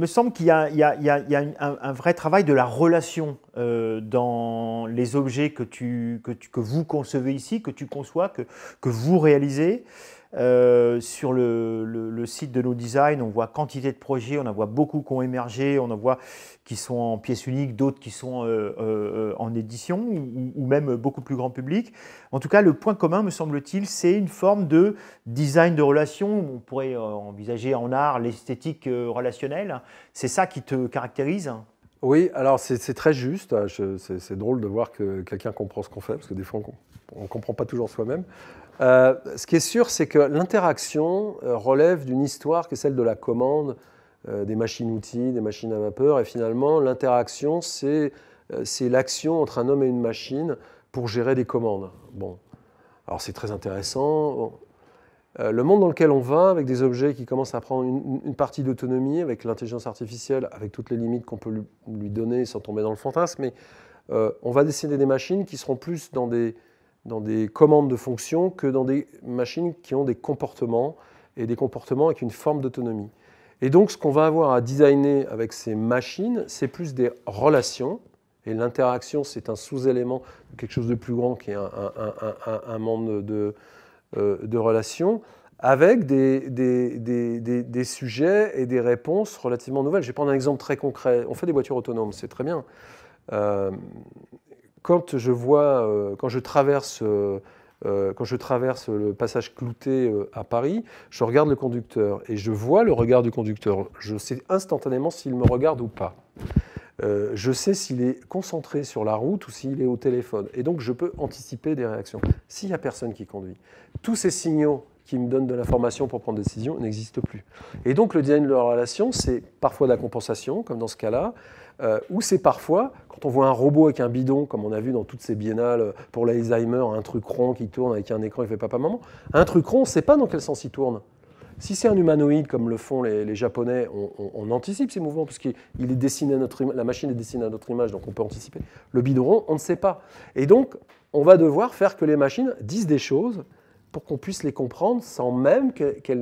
Il me semble qu'il y a, un, vrai travail de la relation euh, dans les objets que, vous concevez ici, que tu conçois, que vous réalisez. Euh, sur le, site de nos designs, on voit quantité de projets, on en voit beaucoup qui ont émergé, on en voit qui sont en pièces uniques, d'autres qui sont euh, euh, en édition ou, même beaucoup plus grand public. En tout cas, le point commun, me semble-t-il, c'est une forme de design de relation. On pourrait envisager en art l'esthétique relationnelle. C'est ça qui te caractérise oui, alors c'est très juste. C'est drôle de voir que quelqu'un comprend ce qu'on fait, parce que des fois, on ne comprend pas toujours soi-même. Euh, ce qui est sûr, c'est que l'interaction euh, relève d'une histoire qui est celle de la commande, euh, des machines-outils, des machines à vapeur. Et finalement, l'interaction, c'est l'action entre un homme et une machine pour gérer des commandes. Bon, alors c'est très intéressant. Euh, le monde dans lequel on va, avec des objets qui commencent à prendre une, partie d'autonomie, avec l'intelligence artificielle, avec toutes les limites qu'on peut lui, donner sans tomber dans le fantasme, mais euh, on va dessiner des machines qui seront plus dans des, dans des commandes de fonction que dans des machines qui ont des comportements, et des comportements avec une forme d'autonomie. Et donc ce qu'on va avoir à designer avec ces machines, c'est plus des relations, et l'interaction, c'est un sous-élément de quelque chose de plus grand qui est un monde de euh, de relations avec des, des, sujets et des réponses relativement nouvelles. Je vais prendre un exemple très concret. On fait des voitures autonomes, c'est très bien. Euh, quand je vois, euh, quand je quand je traverse le passage clouté à Paris, je regarde le conducteur et je vois le regard du conducteur. Je sais instantanément s'il me regarde ou pas. Euh, je sais s'il est concentré sur la route ou s'il est au téléphone. Et donc, je peux anticiper des réactions. S'il n'y a personne qui conduit, tous ces signaux qui me donnent de l'information pour prendre des décisions n'existent plus. Et donc, le design de la relation, c'est parfois de la compensation, comme dans ce cas-là, euh, ou c'est parfois, quand on voit un robot avec un bidon, comme on a vu dans toutes ces biennales pour l'Alzheimer, un truc rond qui tourne avec un écran, il fait papa-maman, un truc rond, on ne sait pas dans quel sens il tourne. Si c'est un humanoïde, comme le font les, Japonais, on, anticipe ces mouvements, parce est dessiné notre, la machine est dessinée à notre image, donc on peut anticiper. Le bidon, on ne sait pas. Et donc, on va devoir faire que les machines disent des choses pour qu'on puisse les comprendre sans même qu'elles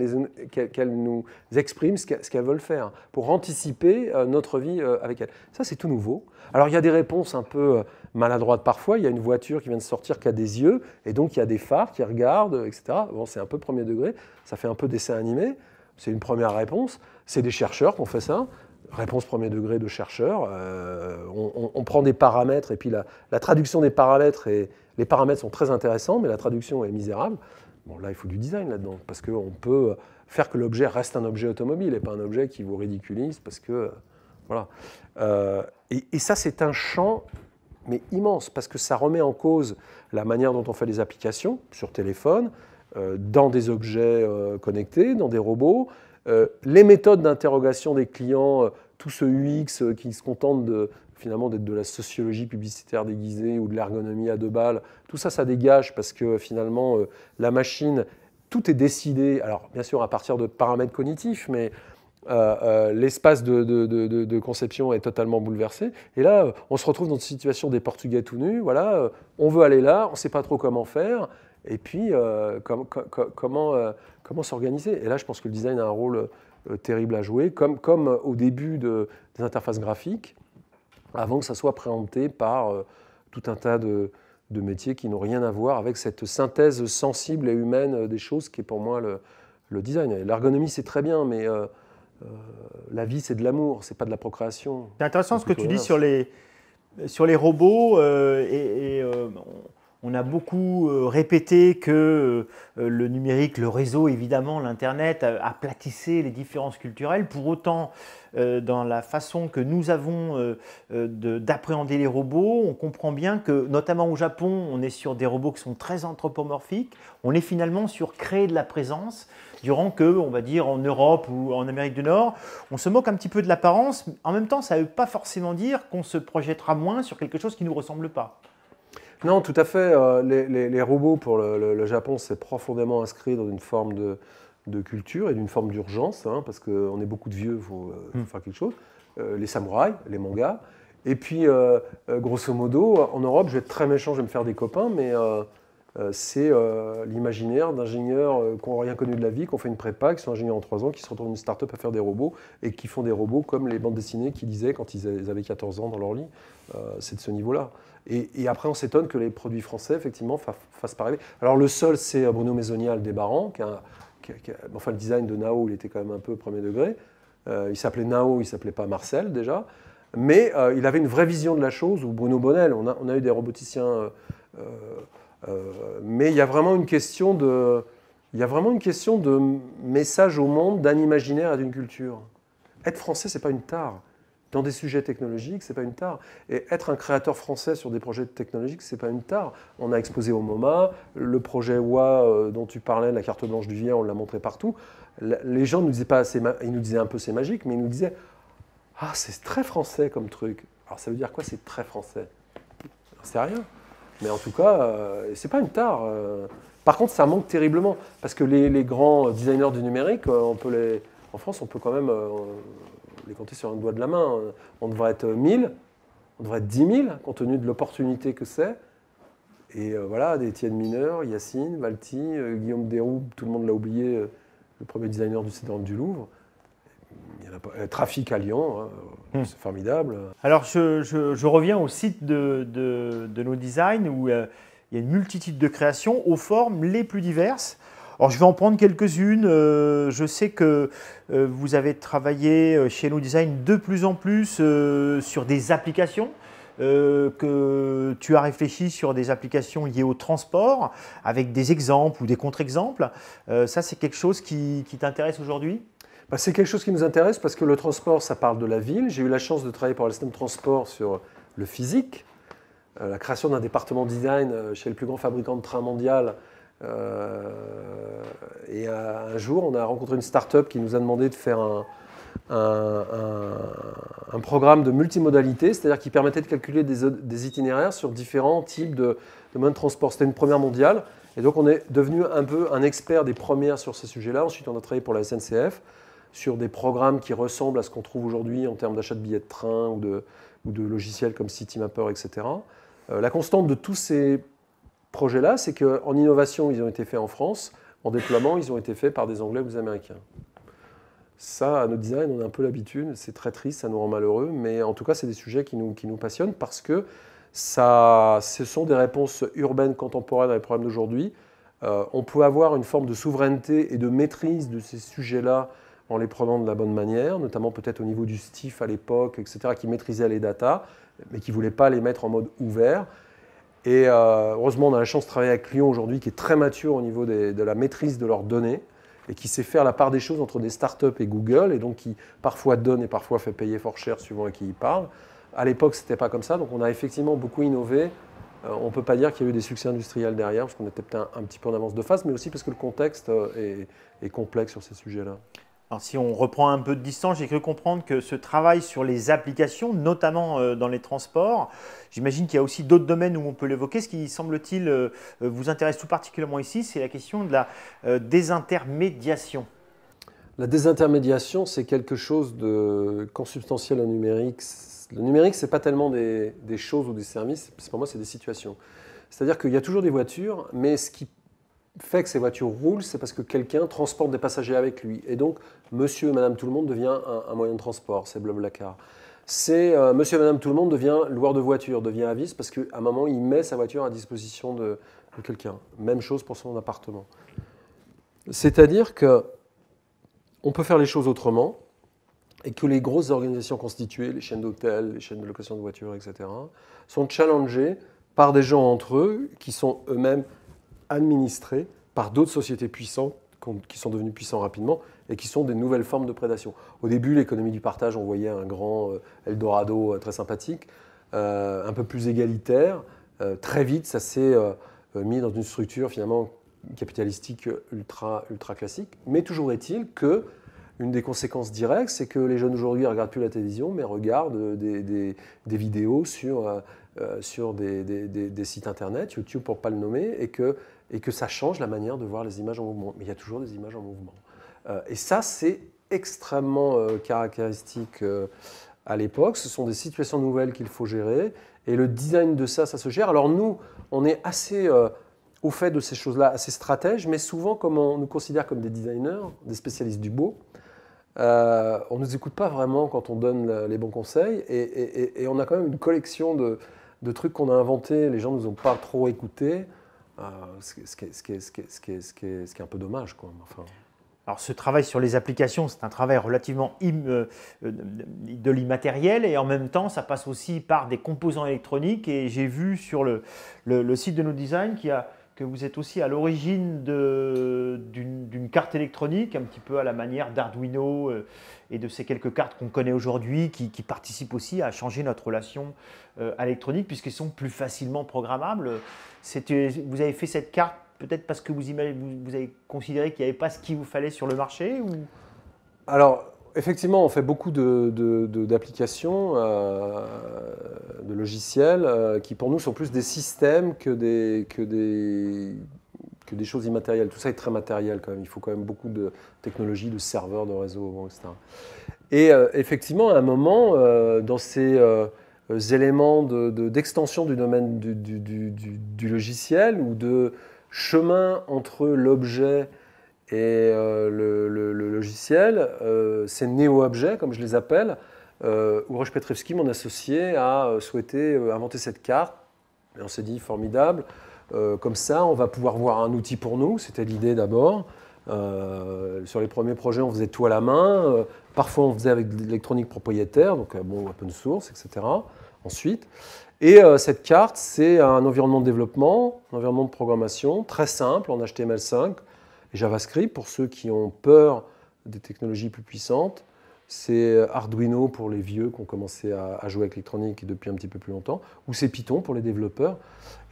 nous expriment ce qu'elles veulent faire, pour anticiper euh, notre vie euh, avec elles. Ça, c'est tout nouveau. Alors, il y a des réponses un peu euh, maladroites parfois. Il y a une voiture qui vient de sortir qui a des yeux, et donc il y a des phares qui regardent, etc. Bon, c'est un peu premier degré, ça fait un peu dessin animé. C'est une première réponse. C'est des chercheurs qui ont fait ça réponse premier degré de chercheur. Euh, on, prend des paramètres et puis la, traduction des paramètres, et les paramètres sont très intéressants, mais la traduction est misérable. Bon, là, il faut du design là-dedans, parce qu'on peut faire que l'objet reste un objet automobile et pas un objet qui vous ridiculise, parce que. Voilà. Euh, et, ça, c'est un champ, mais immense, parce que ça remet en cause la manière dont on fait les applications sur téléphone, euh, dans des objets connectés, dans des robots. Euh, les méthodes d'interrogation des clients, euh, tout ce UX euh, qui se contente de, finalement d'être de la sociologie publicitaire déguisée ou de l'ergonomie à deux balles, tout ça, ça dégage parce que finalement, la machine, tout est décidé, alors bien sûr à partir de paramètres cognitifs, mais l'espace de, conception est totalement bouleversé. Et là, on se retrouve dans une situation des Portugais tout nus. Voilà, on veut aller là, on ne sait pas trop comment faire et puis euh, comment, euh, comment s'organiser. Et là, je pense que le design a un rôle euh, terrible à jouer, comme, comme au début des interfaces graphiques, avant que ça soit préempté par tout un tas de, métiers qui n'ont rien à voir avec cette synthèse sensible et humaine des choses qui est pour moi le, design. L'ergonomie, c'est très bien, mais la vie, c'est de l'amour, c'est pas de la procréation. C'est intéressant ce que tu dis sur les, sur les robots et, on a beaucoup euh, répété que euh, le numérique, le réseau, évidemment, l'Internet, euh, aplatissait les différences culturelles. Pour autant, dans la façon que nous avons d'appréhender les robots, on comprend bien que, notamment au Japon, on est sur des robots qui sont très anthropomorphiques. On est finalement sur créer de la présence, durant que, on va dire, en Europe ou en Amérique du Nord, on se moque un petit peu de l'apparence. En même temps, ça ne veut pas forcément dire qu'on se projettera moins sur quelque chose qui ne nous ressemble pas. Non, tout à fait. Euh, les, robots pour le, Japon, c'est profondément inscrit dans une forme de, culture et d'une forme d'urgence, hein, parce qu'on est beaucoup de vieux, il faut, euh, hmm. faire quelque chose. Euh, les samouraïs, les mangas. Et puis, grosso modo, en Europe, je vais être très méchant, je vais me faire des copains, mais euh, c'est euh, l'imaginaire d'ingénieurs euh, qui n'ont rien connu de la vie, qui ont fait une prépa, qui sont ingénieurs en 3 ans, qui se retrouvent une start-up à faire des robots et qui font des robots comme les bandes dessinées qu'ils disaient quand ils avaient 14 ans dans leur lit. c'est de ce niveau-là. Et, après, on s'étonne que les produits français, effectivement, fassent pas Alors, le seul, c'est Bruno Maisonial des débarrant, qui, enfin, le design de Nao, il était quand même un peu premier degré. il s'appelait Nao, il s'appelait pas Marcel, déjà. Mais il avait une vraie vision de la chose, ou Bruno Bonnel. On a, eu des roboticiens. Euh, mais il y a vraiment une question de, il y a vraiment une question de message au monde, d'un imaginaire et d'une culture. Être français, c'est pas une tare. Dans des sujets technologiques, c'est pas une tare. Et être un créateur français sur des projets technologiques, c'est pas une tare. On a exposé au MoMA, le projet WA euh, dont tu parlais, la carte blanche du Vier on l'a montré partout. Les gens nous disaient pas assez, ils nous disaient un peu c'est magique, mais ils nous disaient ah c'est très français comme truc. Alors ça veut dire quoi c'est très français C'est rien. Mais en tout cas, ce euh, c'est pas une tare. Euh. Par contre, ça manque terriblement. Parce que les, grands designers du numérique, euh, on en France, on peut quand même les compter sur un doigt de la main. Hein. On devrait être 1000, on devrait être 10 000, compte tenu de l'opportunité que c'est. Et voilà, des Étienne Mineur, Yacine, Valti, Guillaume Desroux, tout le monde l'a oublié, le premier designer du Cédric du Louvre. Euh, trafic à Lyon, hein, hmm. c'est formidable. Alors je, reviens au site de, de, de nos où euh, il y a une multitude de créations aux formes les plus diverses. Alors je vais en prendre quelques-unes. Euh, je sais que vous avez travaillé chez nos Design de plus en plus sur des applications. que tu as réfléchi sur des applications liées au transport, avec des exemples ou des contre-exemples. ça, c'est quelque chose qui t'intéresse aujourd'hui bah, c'est quelque chose qui nous intéresse parce que le transport, ça parle de la ville. J'ai eu la chance de travailler pour de Transport sur le physique, euh, la création d'un département design euh, chez le plus grand fabricant de trains mondial. Euh, et un jour, on a rencontré une start-up qui nous a demandé de faire un, programme de multimodalité, c'est-à-dire qui permettait de calculer des, itinéraires sur différents types de, modes de transport. C'était une première mondiale. Et donc, on est devenu un peu un expert des premières sur ces sujets-là. Ensuite, on a travaillé pour la SNCF sur des programmes qui ressemblent à ce qu'on trouve aujourd'hui en termes d'achat de billets de train ou de, logiciels comme CityMapper, etc. Euh, la constante de tous ces projets-là, c'est qu'en innovation, ils ont été faits en France, en déploiement, ils ont été faits par des Anglais ou des Américains. Ça, à notre design, on a un peu l'habitude, c'est très triste, ça nous rend malheureux, mais en tout cas, c'est des sujets qui nous, passionnent parce que ce sont des réponses urbaines contemporaines à les problèmes d'aujourd'hui. Euh, on peut avoir une forme de souveraineté et de maîtrise de ces sujets-là en les prenant de la bonne manière, notamment peut-être au niveau du STIF à l'époque, etc., qui maîtrisait les datas, mais qui ne voulait pas les mettre en mode ouvert. Et euh, heureusement, on a la chance de travailler avec Lyon aujourd'hui, qui est très mature au niveau de la maîtrise de leurs données et qui sait faire la part des choses entre des startups et Google, et donc qui parfois donne et parfois fait payer fort cher suivant à qui il parle. À l'époque, ce n'était pas comme ça, donc on a effectivement beaucoup innové. Euh, on ne peut pas dire qu'il y a eu des succès industriels derrière, parce qu'on était peut-être un, petit peu en avance de phase, mais aussi parce que le contexte euh, est complexe sur ces sujets-là. Alors, si on reprend un peu de distance, j'ai cru comprendre que ce travail sur les applications, notamment euh, dans les transports, j'imagine qu'il y a aussi d'autres domaines où on peut l'évoquer. Ce qui, semble-t-il, euh, euh, vous intéresse tout particulièrement ici, c'est la question de la désintermédiation. La désintermédiation, c'est quelque chose de consubstantiel au numérique. Le numérique, ce n'est pas tellement des, choses ou des services, pour moi, c'est des situations. C'est-à-dire qu'il y a toujours des voitures, mais ce qui fait que ces voitures roulent, c'est parce que quelqu'un transporte des passagers avec lui. Et donc, monsieur et madame tout le monde devient un, moyen de transport, c'est Blablacar. C'est euh, monsieur et madame tout le monde devient loueur de voiture, devient avis, parce qu'à un moment, il met sa voiture à disposition de, de quelqu'un. Même chose pour son appartement. C'est-à-dire que on peut faire les choses autrement et que les grosses organisations constituées, les chaînes d'hôtels, les chaînes de location de voitures, etc., sont challengées par des gens entre eux qui sont eux-mêmes administrés par d'autres sociétés puissantes qui sont devenues puissantes rapidement et qui sont des nouvelles formes de prédation. Au début, l'économie du partage, on voyait un grand euh, Eldorado euh, très sympathique, euh, un peu plus égalitaire. très vite, ça s'est mis dans une structure finalement capitalistique ultra, ultra classique. Mais toujours est-il que une des conséquences directes, c'est que les jeunes aujourd'hui ne regardent plus la télévision, mais regardent des, vidéos sur, sur des, des, sites internet, YouTube pour ne pas le nommer, et que et que ça change la manière de voir les images en mouvement. Mais il y a toujours des images en mouvement. Euh, et ça, c'est extrêmement euh, caractéristique euh, à l'époque. Ce sont des situations nouvelles qu'il faut gérer. Et le design de ça, ça se gère. Alors nous, on est assez au fait de ces choses-là, assez stratège, mais souvent, comme on nous considère comme des designers, des spécialistes du beau, on ne nous écoute pas vraiment quand on donne les bons conseils. Et, on a quand même une collection de, de trucs qu'on a inventés. Les gens ne nous ont pas trop écoutés ce qui est un peu dommage. Quoi. Alors ce travail sur les applications, c'est un travail relativement euh, euh, de l'immatériel et en même temps, ça passe aussi par des composants électroniques. Et j'ai vu sur le, le, le site de nos designs qu'il y a que vous êtes aussi à l'origine d'une carte électronique, un petit peu à la manière d'Arduino euh, et de ces quelques cartes qu'on connaît aujourd'hui qui, participent aussi à changer notre relation euh, électronique puisqu'elles sont plus facilement programmables. Vous avez fait cette carte peut-être parce que vous, vous, avez considéré qu'il n'y avait pas ce qu'il vous fallait sur le marché ou... Alors, effectivement, on fait beaucoup d'applications, de, de, de, euh, logiciels, euh, qui pour nous sont plus des systèmes que des, que des, que des choses immatérielles. Tout ça est très matériel quand même. Il faut quand même beaucoup de technologies, de serveurs, de réseaux, etc. Et euh, effectivement, à un moment, dans ces éléments d'extension du domaine du, du, du, logiciel ou de chemin entre l'objet et euh, le, logiciel, euh, c'est c'est néo-objets, comme je les appelle, euh, Uroš Petrevski, mon associé, a euh, souhaité inventer cette carte. Et on s'est dit, formidable, comme ça, on va pouvoir voir un outil pour nous. C'était l'idée d'abord. sur les premiers projets, on faisait tout à la main. parfois, on faisait avec de l'électronique propriétaire, donc bon, open source, etc. Ensuite. Et cette carte, c'est un environnement de développement, un environnement de programmation très simple en HTML5 JavaScript, pour ceux qui ont peur des technologies plus puissantes, c'est Arduino pour les vieux qui ont commencé à, jouer avec l'électronique depuis un petit peu plus longtemps, ou c'est Python pour les développeurs.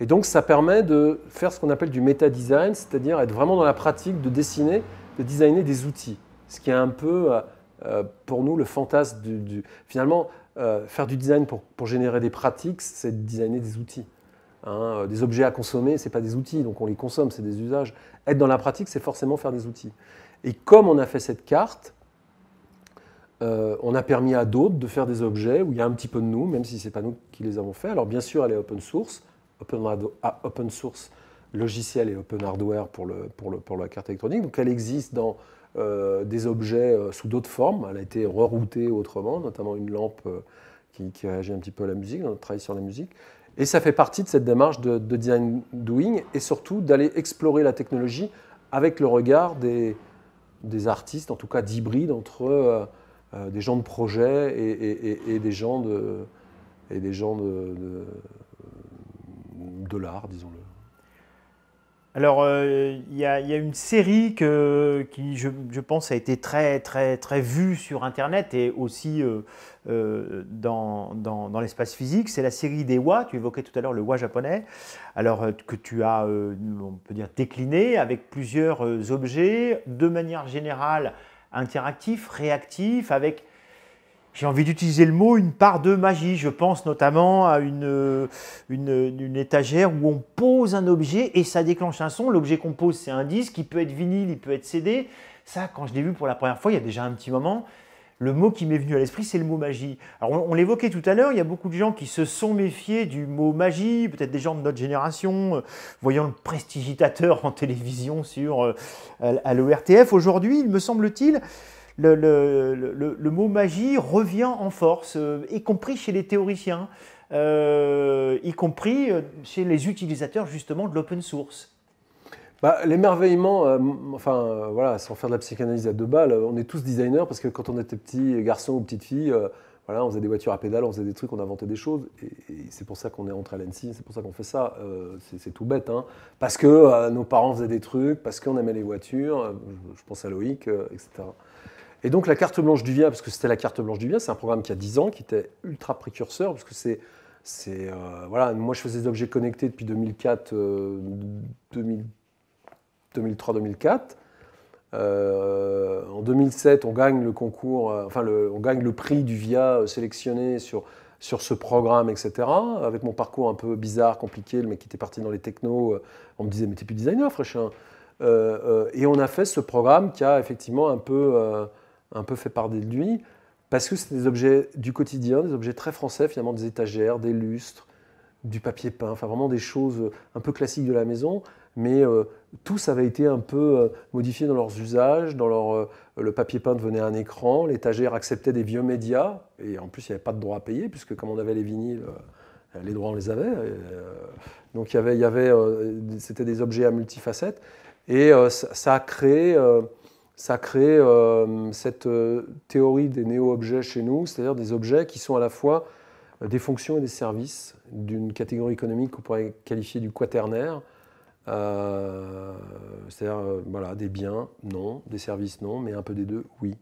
Et donc ça permet de faire ce qu'on appelle du meta design cest c'est-à-dire être vraiment dans la pratique de dessiner, de designer des outils, ce qui est un peu euh, euh, pour nous le fantasme du... finalement, euh, faire du design pour, générer des pratiques, c'est de designer des outils. Hein. des objets à consommer, ce n'est pas des outils, donc on les consomme, c'est des usages. Être dans la pratique, c'est forcément faire des outils. Et comme on a fait cette carte, euh, on a permis à d'autres de faire des objets où il y a un petit peu de nous, même si ce n'est pas nous qui les avons faits. Alors bien sûr, elle est open source, open, ah, source logiciel et open hardware pour, la carte électronique. Donc elle existe dans euh, des objets euh, sous d'autres formes. Elle a été reroutée autrement, notamment une lampe qui, réagit un petit peu à la musique, on travaille sur la musique. Et ça fait partie de cette démarche de, design doing et surtout d'aller explorer la technologie avec le regard des, artistes, en tout cas d'hybrides entre euh, euh, des gens de projet et, des gens de, de, de l'art, disons-le. Alors, euh, il y, a une série qui, je, pense, a été très, très, très vue sur Internet et aussi euh, euh, dans, dans, l'espace physique. C'est la série des wa. Tu évoquais tout à l'heure le wa japonais. Alors, que tu as, on peut dire, décliné avec plusieurs objets, de manière générale interactifs, réactifs, avec j'ai envie d'utiliser le mot, une part de magie. Je pense notamment à une, euh, euh, une, étagère où on pose un objet et ça déclenche un son. L'objet qu'on pose, c'est un disque, il peut être vinyle, il peut être CD. Ça, quand je l'ai vu pour la première fois, il y a déjà un petit moment, le mot qui m'est venu à l'esprit, c'est le mot magie. Alors, on, l'évoquait tout à l'heure, il y a beaucoup de gens qui se sont méfiés du mot magie, peut-être des gens de notre génération, euh, voyant le prestigitateur en télévision sur à l'ORTF. Aujourd'hui, il me semble-t-il, le, mot magie revient en force, euh, y compris chez les théoriciens, euh, y compris euh, chez les utilisateurs justement de l'open source. Bah, l'émerveillement, enfin voilà, sans faire de la psychanalyse à deux balles, on est tous designers parce que quand on était petit garçon ou petite fille, voilà, on faisait des voitures à pédales, on faisait des trucs, on inventait des choses. Et, c'est pour ça qu'on est rentré à l'ENSI c'est pour ça qu'on fait ça. c'est tout bête. Hein. Parce que nos parents faisaient des trucs, parce qu'on aimait les voitures, je, pense à Loïc, etc. Et donc la carte blanche du VIA, parce que c'était la carte blanche du VIA, c'est un programme qui a 10 ans, qui était ultra précurseur, parce que c'est... Euh, voilà, moi je faisais des objets connectés depuis 2004, 2003-2004. Euh, euh, en 2007, on gagne le concours, enfin on gagne le prix du VIA sélectionné sur, sur ce programme, etc. Avec mon parcours un peu bizarre, compliqué, le mec qui était parti dans les technos, on me disait mais t'es plus designer, euh, et on a fait ce programme qui a effectivement un peu un peu fait par des lui parce que c'est des objets du quotidien, des objets très français finalement, des étagères, des lustres, du papier peint, enfin vraiment des choses euh, un peu classiques de la maison, mais euh, tout ça avait été un peu euh, modifié dans leurs usages, dans leur, le papier peint devenait un écran, l'étagère acceptait des vieux médias, et en plus il n'y avait pas de droit à payer, puisque comme on avait les vinyles, les droits on les avait, donc il y avait, y avait c'était des objets à multifacettes, et ça, a créé ça crée euh, cette euh, théorie des néo-objets chez nous, c'est-à-dire des objets qui sont à la fois euh, des fonctions et des services d'une catégorie économique qu'on pourrait qualifier du quaternaire, c'est-à-dire voilà, des biens, non, des services, non, mais un peu des deux, oui.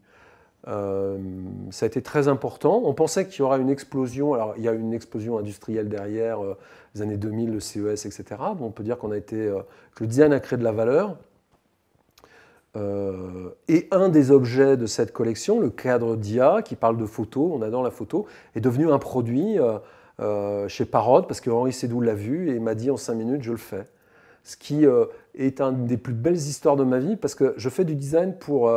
ça a été très important. On pensait qu'il y aura une explosion. Alors, il y a une explosion industrielle derrière les années 2000, le CES, etc. on peut dire qu'on a été, que le design a créé de la valeur. Euh, et un des objets de cette collection, le cadre d'IA, qui parle de photos, on adore la photo, est devenu un produit euh, euh, chez Parod, parce que Henri Sédou l'a vu et m'a dit en cinq minutes, je le fais. Ce qui est une des plus belles histoires de ma vie, parce que je fais du design pour,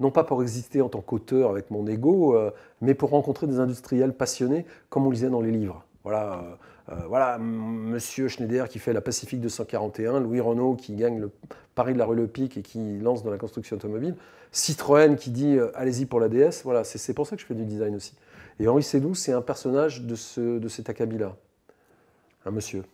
non pas pour exister en tant qu'auteur avec mon ego, mais pour rencontrer des industriels passionnés, comme on lisait dans les livres. Voilà, euh, euh, voilà, Monsieur Schneider qui fait la Pacifique 241, Louis Renault qui gagne le Paris de la rue Le Pic et qui lance dans la construction automobile, Citroën qui dit euh, allez-y pour la DS. Voilà, c'est pour ça que je fais du design aussi. Et Henri Sédou, c'est un personnage de, ce, de cet acabit-là, un hein, monsieur.